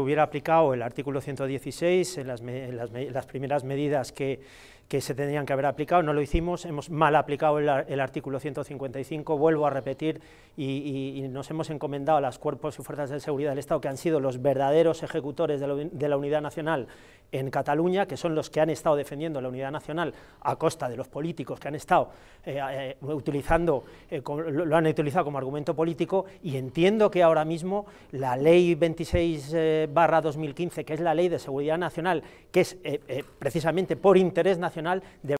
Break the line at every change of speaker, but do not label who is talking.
hubiera aplicado el artículo 116 en las primeras medidas que que se tendrían que haber aplicado, no lo hicimos, hemos mal aplicado el, artículo 155, vuelvo a repetir, y, nos hemos encomendado a las cuerpos y fuerzas de seguridad del Estado, que han sido los verdaderos ejecutores de la, unidad nacional en Cataluña, que son los que han estado defendiendo la unidad nacional a costa de los políticos que han estado eh, eh, utilizando, eh, lo, han utilizado como argumento político, y entiendo que ahora mismo la ley 26
2015, que es la ley de seguridad nacional, que es precisamente por interés nacional, de